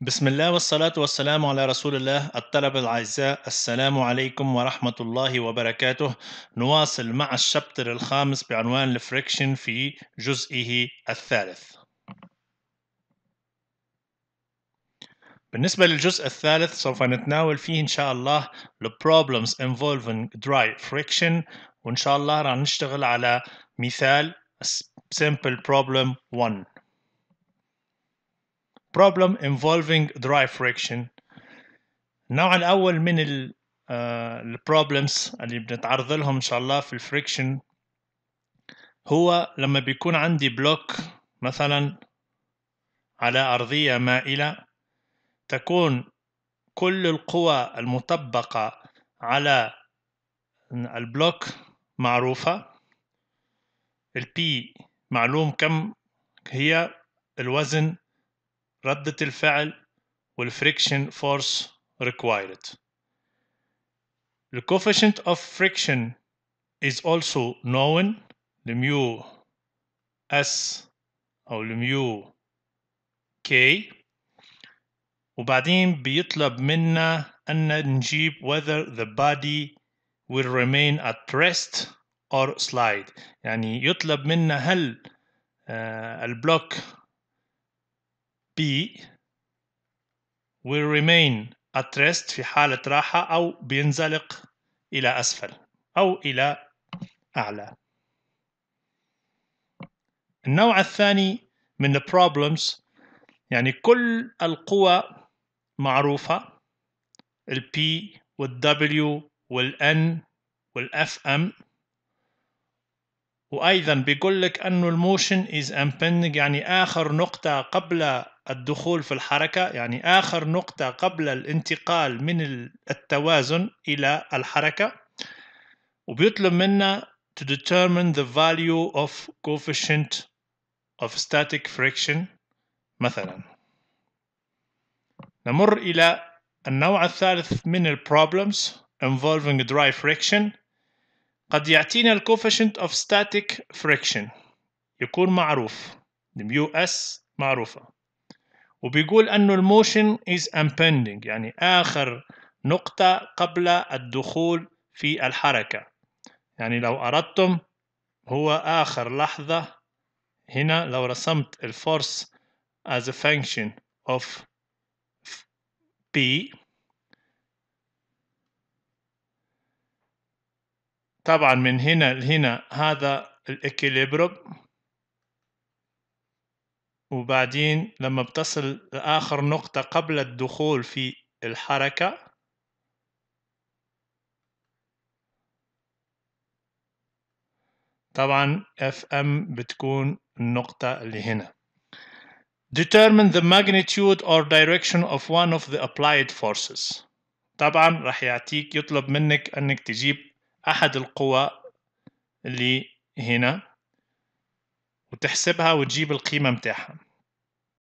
بسم الله والصلاة والسلام على رسول الله الطلبة الأعزاء السلام عليكم ورحمة الله وبركاته نواصل مع الشابتر الخامس بعنوان الفريكشن في جزئه الثالث بالنسبة للجزء الثالث سوف نتناول فيه إن شاء الله the problems involving dry friction وإن شاء الله راح نشتغل على مثال simple problem 1 problem involving dry friction النوع الأول من ال uh, problems اللي بنتعرض لهم إن شاء الله في الفريكشن هو لما بيكون عندي بلوك مثلا على أرضية مائلة تكون كل القوى المطبقة على البلوك معروفة البي معلوم كم هي الوزن ردة الفعل والفريكشن force required. The coefficient of friction is also known the لميو اس او mu k. وبعدين بيطلب منا ان نجيب whether the body will remain at rest or slide يعني يطلب منا هل البلوك B will remain at rest في حالة راحة أو بينزلق إلى أسفل أو إلى أعلى النوع الثاني من problems يعني كل القوى معروفة ال P وال W وال N وال FM وأيضا بيقول لك أنه الموشن is impending يعني آخر نقطة قبل الدخول في الحركة يعني آخر نقطة قبل الانتقال من التوازن إلى الحركة وبيطلب منا to determine the value of coefficient of static friction مثلا نمر إلى النوع الثالث من ال problems involving dry friction قد يعطينا ال coefficient of static friction يكون معروف mu s معروفة وبيقول أنه الموشن is impending يعني آخر نقطة قبل الدخول في الحركة يعني لو أردتم هو آخر لحظة هنا لو رسمت الفورس as a function of P طبعا من هنا لهنا هذا الإكيليبروم وبعدين لما بتصل لآخر نقطة قبل الدخول في الحركة طبعا Fm بتكون النقطة اللي هنا determine the magnitude or direction of one of the applied forces طبعا راح يعطيك يطلب منك انك تجيب احد القوى اللي هنا وتحسبها وتجيب القيمة متاعها